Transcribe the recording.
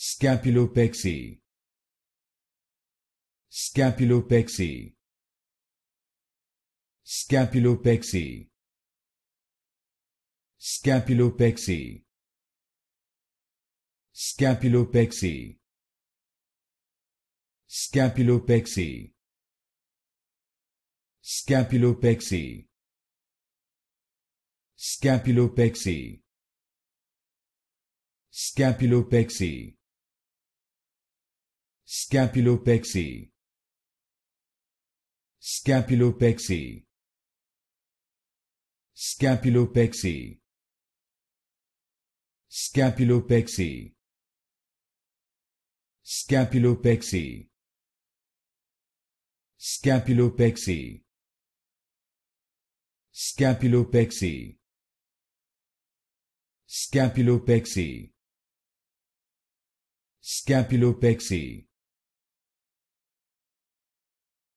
Scapulopexy. Scapulopexy. Scapulopexy. Scapulopexy. Scapulopexy. Scapulopexy. Scapulopexy. Scapulopexy. Scapulopexy. Scapulopexy. Scapulopexy. Scapulopexy. Scapulopexy. Scapulopexy. Scapulopexy. Scapulopexy. Scapulopexy. Scapulopexy.